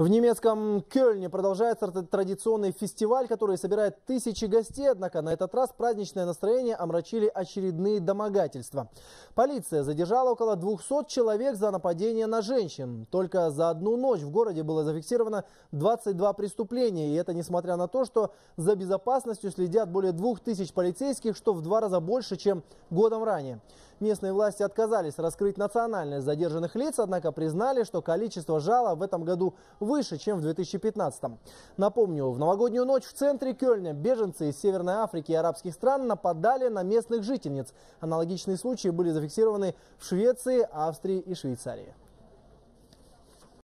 В немецком Кёльне продолжается традиционный фестиваль, который собирает тысячи гостей, однако на этот раз праздничное настроение омрачили очередные домогательства. Полиция задержала около 200 человек за нападение на женщин. Только за одну ночь в городе было зафиксировано 22 преступления, и это несмотря на то, что за безопасностью следят более 2000 полицейских, что в два раза больше, чем годом ранее. Местные власти отказались раскрыть национальность задержанных лиц, однако признали, что количество жалоб в этом году выше, чем в 2015. Напомню, в новогоднюю ночь в центре Кёльня беженцы из Северной Африки и арабских стран нападали на местных жительниц. Аналогичные случаи были зафиксированы в Швеции, Австрии и Швейцарии.